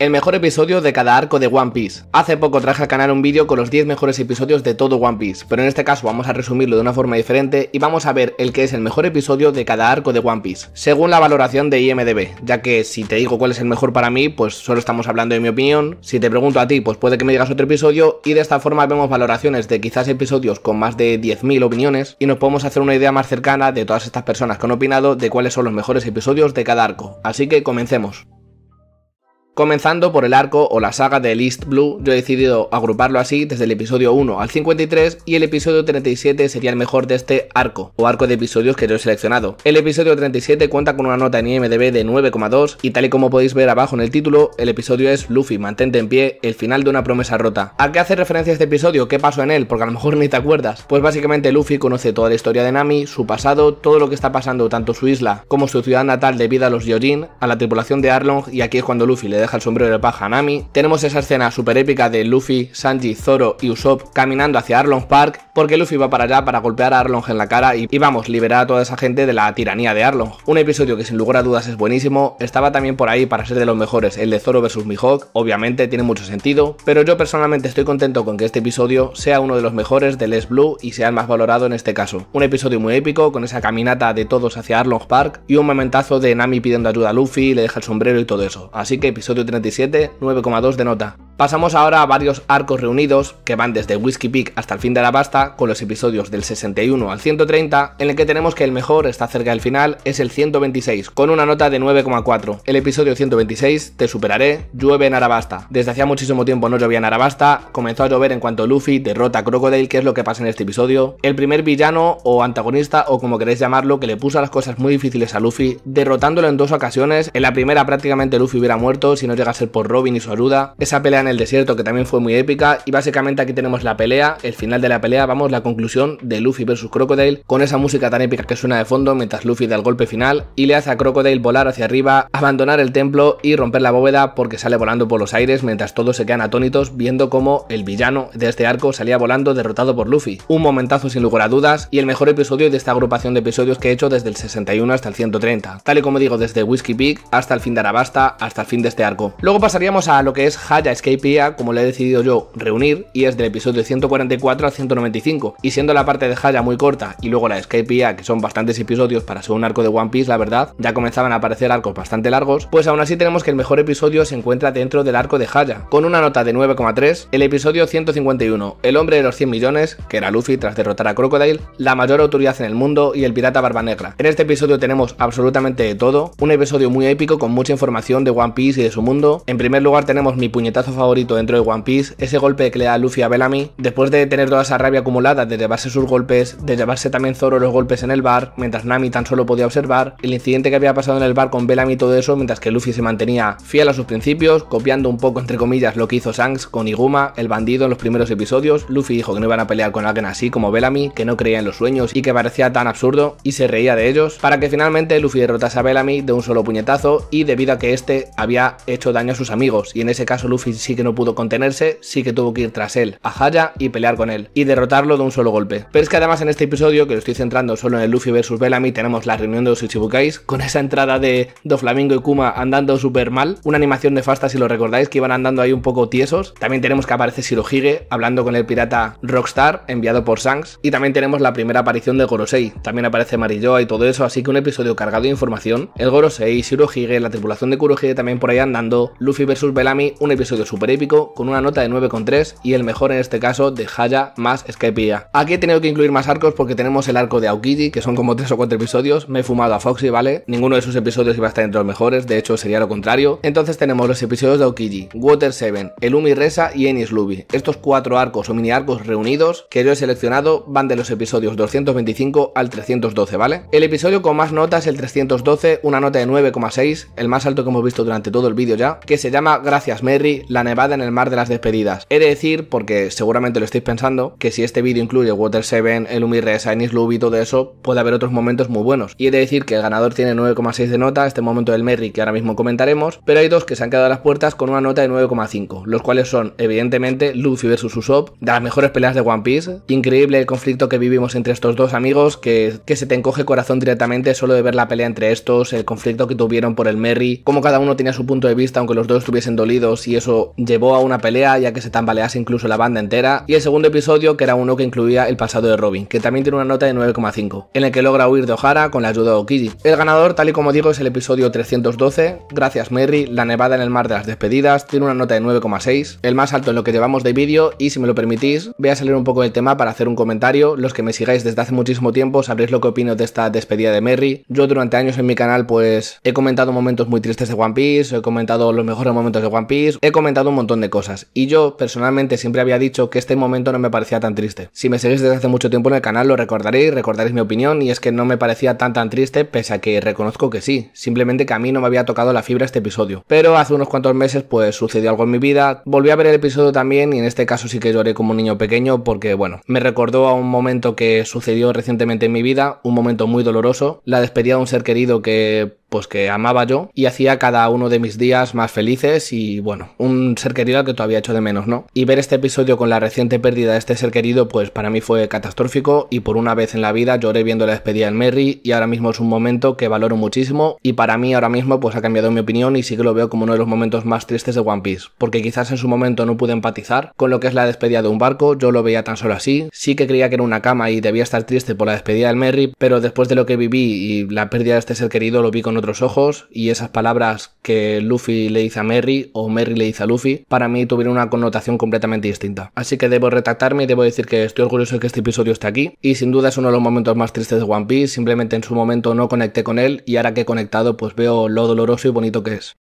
el mejor episodio de cada arco de One Piece. Hace poco traje al canal un vídeo con los 10 mejores episodios de todo One Piece, pero en este caso vamos a resumirlo de una forma diferente y vamos a ver el que es el mejor episodio de cada arco de One Piece, según la valoración de IMDB, ya que si te digo cuál es el mejor para mí, pues solo estamos hablando de mi opinión, si te pregunto a ti, pues puede que me digas otro episodio y de esta forma vemos valoraciones de quizás episodios con más de 10.000 opiniones y nos podemos hacer una idea más cercana de todas estas personas que han opinado de cuáles son los mejores episodios de cada arco. Así que comencemos. Comenzando por el arco o la saga de East Blue, yo he decidido agruparlo así desde el episodio 1 al 53 y el episodio 37 sería el mejor de este arco o arco de episodios que yo he seleccionado. El episodio 37 cuenta con una nota en IMDb de 9,2 y tal y como podéis ver abajo en el título, el episodio es Luffy, mantente en pie, el final de una promesa rota. ¿A qué hace referencia este episodio? ¿Qué pasó en él? Porque a lo mejor ni te acuerdas. Pues básicamente Luffy conoce toda la historia de Nami, su pasado, todo lo que está pasando tanto su isla como su ciudad natal debido a los Yojin, a la tripulación de Arlong y aquí es cuando Luffy le deja al sombrero de paja a Nami. Tenemos esa escena súper épica de Luffy, Sanji, Zoro y Usopp caminando hacia Arlong Park porque Luffy va para allá para golpear a Arlong en la cara y, y vamos, liberar a toda esa gente de la tiranía de Arlong. Un episodio que sin lugar a dudas es buenísimo, estaba también por ahí para ser de los mejores el de Zoro vs Mihawk, obviamente tiene mucho sentido, pero yo personalmente estoy contento con que este episodio sea uno de los mejores de Les Blue y sea el más valorado en este caso. Un episodio muy épico con esa caminata de todos hacia Arlong Park y un momentazo de Nami pidiendo ayuda a Luffy, le deja el sombrero y todo eso. Así que episodio 37, 9,2 de nota. Pasamos ahora a varios arcos reunidos que van desde Whiskey Peak hasta el fin de Arabasta, con los episodios del 61 al 130 en el que tenemos que el mejor está cerca del final es el 126 con una nota de 9,4. El episodio 126, Te superaré, llueve en Arabasta. Desde hacía muchísimo tiempo no llovía en Arabasta, comenzó a llover en cuanto Luffy derrota a Crocodile que es lo que pasa en este episodio. El primer villano o antagonista o como queréis llamarlo que le puso las cosas muy difíciles a Luffy derrotándolo en dos ocasiones. En la primera prácticamente Luffy hubiera muerto si no llegase por Robin y su ayuda. Esa pelea en el desierto, que también fue muy épica. Y básicamente aquí tenemos la pelea, el final de la pelea, vamos, la conclusión de Luffy versus Crocodile, con esa música tan épica que suena de fondo mientras Luffy da el golpe final y le hace a Crocodile volar hacia arriba, abandonar el templo y romper la bóveda porque sale volando por los aires mientras todos se quedan atónitos viendo cómo el villano de este arco salía volando derrotado por Luffy. Un momentazo sin lugar a dudas y el mejor episodio de esta agrupación de episodios que he hecho desde el 61 hasta el 130, tal y como digo desde Whiskey Peak hasta el fin de Arabasta hasta el fin de este arco. Luego pasaríamos a lo que es Haya Escape KPA, como le he decidido yo reunir, y es del episodio 144 al 195. Y siendo la parte de Haya muy corta y luego la de KPA, que son bastantes episodios para ser un arco de One Piece, la verdad, ya comenzaban a aparecer arcos bastante largos, pues aún así tenemos que el mejor episodio se encuentra dentro del arco de Haya, con una nota de 9,3, el episodio 151, El hombre de los 100 millones, que era Luffy tras derrotar a Crocodile, la mayor autoridad en el mundo y el pirata barba negra. En este episodio tenemos absolutamente de todo, un episodio muy épico con mucha información de One Piece y de su mundo. En primer lugar tenemos mi puñetazo favorito dentro de One Piece, ese golpe que le da Luffy a Bellamy, después de tener toda esa rabia acumulada de llevarse sus golpes, de llevarse también Zoro los golpes en el bar, mientras Nami tan solo podía observar, el incidente que había pasado en el bar con Bellamy y todo eso, mientras que Luffy se mantenía fiel a sus principios, copiando un poco entre comillas lo que hizo Shanks con Iguma, el bandido en los primeros episodios, Luffy dijo que no iban a pelear con alguien así como Bellamy, que no creía en los sueños y que parecía tan absurdo y se reía de ellos, para que finalmente Luffy derrotase a Bellamy de un solo puñetazo y debido a que este había hecho daño a sus amigos y en ese caso Luffy sí que no pudo contenerse, sí que tuvo que ir tras él, a Haya y pelear con él, y derrotarlo de un solo golpe. Pero es que además en este episodio, que lo estoy centrando solo en el Luffy vs Bellamy, tenemos la reunión de los Ichibukais, con esa entrada de Doflamingo y Kuma andando súper mal, una animación nefasta si lo recordáis, que iban andando ahí un poco tiesos. También tenemos que aparece Shirohige hablando con el pirata Rockstar, enviado por Shanks, y también tenemos la primera aparición de Gorosei, también aparece Marilloa y todo eso, así que un episodio cargado de información, el Gorosei, Shirohige, la tripulación de Kurohige también por ahí andando, Luffy vs Bellamy, un episodio súper épico con una nota de 9,3 y el mejor en este caso de Haya más Skypiea. Aquí he tenido que incluir más arcos porque tenemos el arco de Aokiji, que son como 3 o 4 episodios. Me he fumado a Foxy, ¿vale? Ninguno de sus episodios iba a estar entre los mejores, de hecho sería lo contrario. Entonces tenemos los episodios de Aokiji, Water 7, Elumi Resa y Enis Luby. Estos cuatro arcos o mini arcos reunidos que yo he seleccionado van de los episodios 225 al 312, ¿vale? El episodio con más notas, el 312, una nota de 9,6, el más alto que hemos visto durante todo el vídeo ya, que se llama Gracias Merry la nevada en el mar de las despedidas. He de decir, porque seguramente lo estáis pensando, que si este vídeo incluye Water 7, el Umire Sainis Lube y todo eso, puede haber otros momentos muy buenos. Y he de decir que el ganador tiene 9,6 de nota, este momento del Merry que ahora mismo comentaremos, pero hay dos que se han quedado a las puertas con una nota de 9,5, los cuales son, evidentemente, Luffy vs Usopp, de las mejores peleas de One Piece, increíble el conflicto que vivimos entre estos dos amigos, que, se te encoge corazón directamente solo de ver la pelea entre estos, el conflicto que tuvieron por el Merry, como cada uno tenía su punto de vista aunque los dos estuviesen dolidos y eso llevó a una pelea ya que se tambalease incluso la banda entera, y el segundo episodio que era uno que incluía el pasado de Robin, que también tiene una nota de 9,5, en el que logra huir de O'Hara con la ayuda de Okiji. El ganador, tal y como digo, es el episodio 312, gracias Merry La nevada en el mar de las despedidas, tiene una nota de 9,6, el más alto en lo que llevamos de vídeo, y si me lo permitís, voy a salir un poco del tema para hacer un comentario, los que me sigáis desde hace muchísimo tiempo sabréis lo que opino de esta despedida de Merry, yo durante años en mi canal pues he comentado momentos muy tristes de One Piece, he comentado los mejores momentos de One Piece, he comentado un montón de cosas. Y yo personalmente siempre había dicho que este momento no me parecía tan triste. Si me seguís desde hace mucho tiempo en el canal lo recordaréis, recordaréis mi opinión y es que no me parecía tan tan triste pese a que reconozco que sí, simplemente que a mí no me había tocado la fibra este episodio. Pero hace unos cuantos meses pues sucedió algo en mi vida, volví a ver el episodio también y en este caso sí que lloré como un niño pequeño porque bueno, me recordó a un momento que sucedió recientemente en mi vida, un momento muy doloroso, la despedida de un ser querido que pues que amaba yo y hacía cada uno de mis días más felices y bueno, un ser querido al que todavía hecho de menos, ¿no? Y ver este episodio con la reciente pérdida de este ser querido, pues para mí fue catastrófico y por una vez en la vida lloré viendo la despedida del Merry y ahora mismo es un momento que valoro muchísimo y para mí ahora mismo pues ha cambiado mi opinión y sí que lo veo como uno de los momentos más tristes de One Piece, porque quizás en su momento no pude empatizar con lo que es la despedida de un barco, yo lo veía tan solo así, sí que creía que era una cama y debía estar triste por la despedida del Merry, pero después de lo que viví y la pérdida de este ser querido lo vi con otros ojos y esas palabras que Luffy le dice a Merry o Merry le dice a Luffy, para mí tuvieron una connotación completamente distinta. Así que debo retractarme y debo decir que estoy orgulloso de que este episodio esté aquí y sin duda es uno de los momentos más tristes de One Piece, simplemente en su momento no conecté con él y ahora que he conectado pues veo lo doloroso y bonito que es.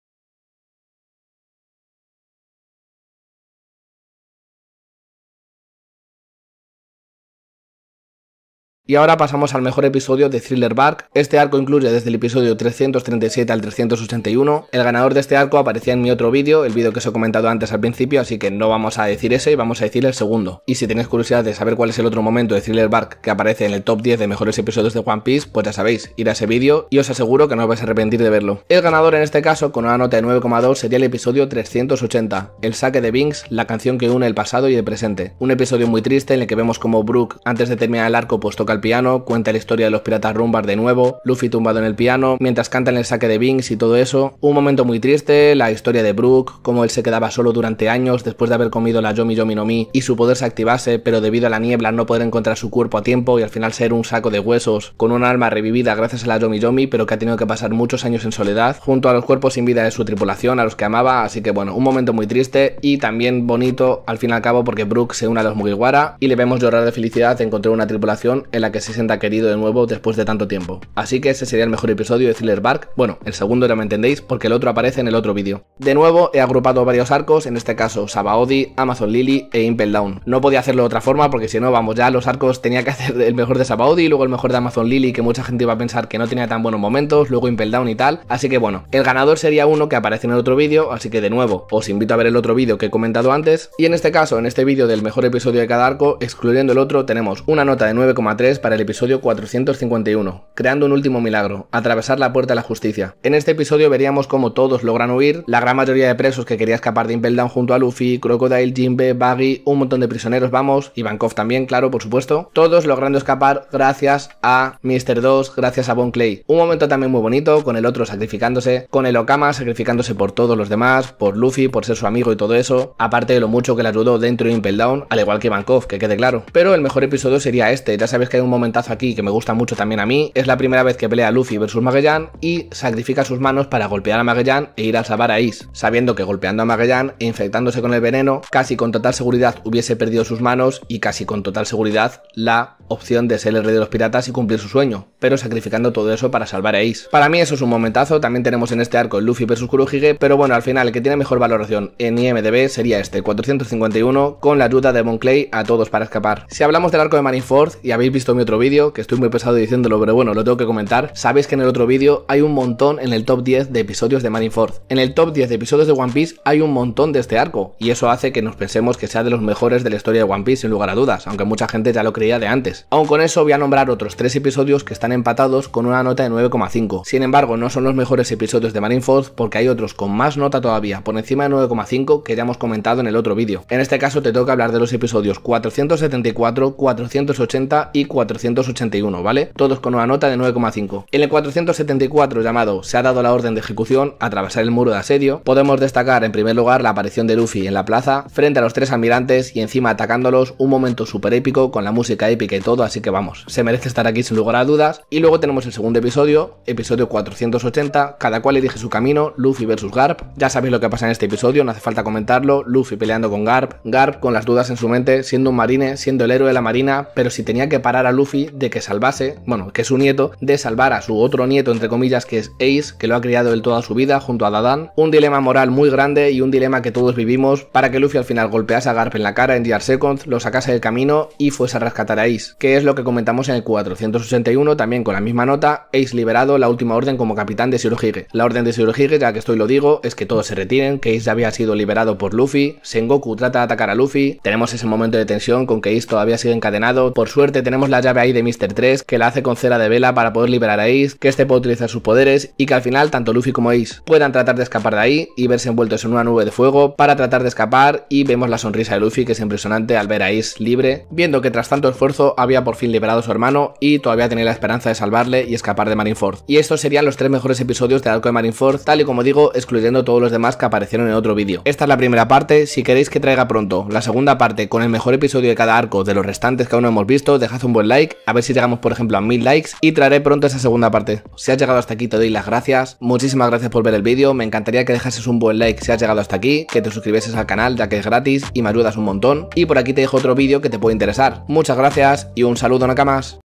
Y ahora pasamos al mejor episodio de Thriller Bark. Este arco incluye desde el episodio 337 al 381. El ganador de este arco aparecía en mi otro vídeo, el vídeo que os he comentado antes al principio, así que no vamos a decir ese, vamos a decir el segundo. Y si tenéis curiosidad de saber cuál es el otro momento de Thriller Bark que aparece en el top 10 de mejores episodios de One Piece, pues ya sabéis, ir a ese vídeo y os aseguro que no os vais a arrepentir de verlo. El ganador en este caso, con una nota de 9,2, sería el episodio 380, el saque de Binks, la canción que une el pasado y el presente. Un episodio muy triste en el que vemos como Brooke, antes de terminar el arco, pues toca piano, cuenta la historia de los piratas Rumbar de nuevo, Luffy tumbado en el piano, mientras cantan el saque de Binks y todo eso. Un momento muy triste, la historia de Brook, cómo él se quedaba solo durante años después de haber comido la Yomi Yomi no Mi y su poder se activase, pero debido a la niebla no poder encontrar su cuerpo a tiempo y al final ser un saco de huesos, con un alma revivida gracias a la Yomi Yomi, pero que ha tenido que pasar muchos años en soledad, junto a los cuerpos sin vida de su tripulación, a los que amaba, así que bueno, un momento muy triste y también bonito al fin y al cabo porque Brook se une a los Mugiwara y le vemos llorar de felicidad encontrar una tripulación en la que se sienta querido de nuevo después de tanto tiempo. Así que ese sería el mejor episodio de Thriller Bark, bueno, el segundo ya me entendéis porque el otro aparece en el otro vídeo. De nuevo he agrupado varios arcos, en este caso Sabaody, Amazon Lily e Impel Down. No podía hacerlo de otra forma porque si no, vamos, ya los arcos tenía que hacer el mejor de Sabaody y luego el mejor de Amazon Lily que mucha gente iba a pensar que no tenía tan buenos momentos, luego Impel Down y tal, así que bueno, el ganador sería uno que aparece en el otro vídeo, así que de nuevo os invito a ver el otro vídeo que he comentado antes y en este caso, en este vídeo del mejor episodio de cada arco, excluyendo el otro, tenemos una nota de 9,3 para el episodio 451, creando un último milagro, atravesar la puerta de la justicia. En este episodio veríamos cómo todos logran huir, la gran mayoría de presos que quería escapar de Impel Down junto a Luffy, Crocodile, Jinbe, Baggy, un montón de prisioneros, vamos, y Bankov también, claro, por supuesto, todos logrando escapar gracias a Mr. 2, gracias a Bon Clay. Un momento también muy bonito, con el otro sacrificándose, con el Okama sacrificándose por todos los demás, por Luffy, por ser su amigo y todo eso, aparte de lo mucho que le ayudó dentro de Impel Down, al igual que Bankov, que quede claro. Pero el mejor episodio sería este, ya sabéis que hay un momentazo aquí que me gusta mucho también a mí. Es la primera vez que pelea Luffy versus Magellan y sacrifica sus manos para golpear a Magellan e ir a salvar a sabiendo que golpeando a Magellan e infectándose con el veneno, casi con total seguridad hubiese perdido sus manos y casi con total seguridad la opción de ser el rey de los piratas y cumplir su sueño, pero sacrificando todo eso para salvar a Ace. Para mí eso es un momentazo, también tenemos en este arco el Luffy vs Kurohige, pero bueno, al final el que tiene mejor valoración en IMDB sería este, 451, con la ayuda de Monclay a todos para escapar. Si hablamos del arco de Marineford, y habéis visto mi otro vídeo, que estoy muy pesado diciéndolo, pero bueno, lo tengo que comentar, sabéis que en el otro vídeo hay un montón en el top 10 de episodios de Marineford. En el top 10 de episodios de One Piece hay un montón de este arco, y eso hace que nos pensemos que sea de los mejores de la historia de One Piece, sin lugar a dudas, aunque mucha gente ya lo creía de antes. Aún con eso voy a nombrar otros tres episodios que están empatados con una nota de 9,5. Sin embargo, no son los mejores episodios de Marineford porque hay otros con más nota todavía, por encima de 9,5 que ya hemos comentado en el otro vídeo. En este caso te toca hablar de los episodios 474, 480 y 481, ¿vale? Todos con una nota de 9,5. En el 474 llamado Se ha dado la orden de ejecución, atravesar el muro de asedio, podemos destacar en primer lugar la aparición de Luffy en la plaza frente a los tres almirantes y encima atacándolos un momento super épico con la música épica y todo, así que vamos, se merece estar aquí sin lugar a dudas. Y luego tenemos el segundo episodio, episodio 480, cada cual elige su camino, Luffy versus Garp. Ya sabéis lo que pasa en este episodio, no hace falta comentarlo, Luffy peleando con Garp, Garp con las dudas en su mente, siendo un marine, siendo el héroe de la marina, pero si tenía que parar a Luffy de que salvase, bueno, que su nieto, de salvar a su otro nieto, entre comillas, que es Ace, que lo ha criado él toda su vida junto a Dadan, un dilema moral muy grande y un dilema que todos vivimos para que Luffy al final golpease a Garp en la cara en Gear Second, lo sacase del camino y fuese a rescatar a Ace que es lo que comentamos en el 481, también con la misma nota, Ace liberado la última orden como capitán de Shirohige. La orden de Shirohige, ya que estoy lo digo, es que todos se retiren, que Ace ya había sido liberado por Luffy, Sengoku trata de atacar a Luffy, tenemos ese momento de tensión con que Ace todavía sigue encadenado, por suerte tenemos la llave ahí de Mr. 3 que la hace con cera de vela para poder liberar a Ace, que este puede utilizar sus poderes y que al final tanto Luffy como Ace puedan tratar de escapar de ahí y verse envueltos en una nube de fuego para tratar de escapar y vemos la sonrisa de Luffy que es impresionante al ver a Ace libre, viendo que tras tanto esfuerzo había por fin liberado a su hermano y todavía tenía la esperanza de salvarle y escapar de Marineford. Y estos serían los tres mejores episodios del arco de Marineford, tal y como digo, excluyendo todos los demás que aparecieron en otro vídeo. Esta es la primera parte, si queréis que traiga pronto la segunda parte con el mejor episodio de cada arco de los restantes que aún no hemos visto, dejad un buen like, a ver si llegamos por ejemplo a mil likes y traeré pronto esa segunda parte. Si has llegado hasta aquí te doy las gracias, muchísimas gracias por ver el vídeo, me encantaría que dejases un buen like si has llegado hasta aquí, que te suscribieses al canal ya que es gratis y me ayudas un montón. Y por aquí te dejo otro vídeo que te puede interesar. Muchas gracias y un saludo Nakamas.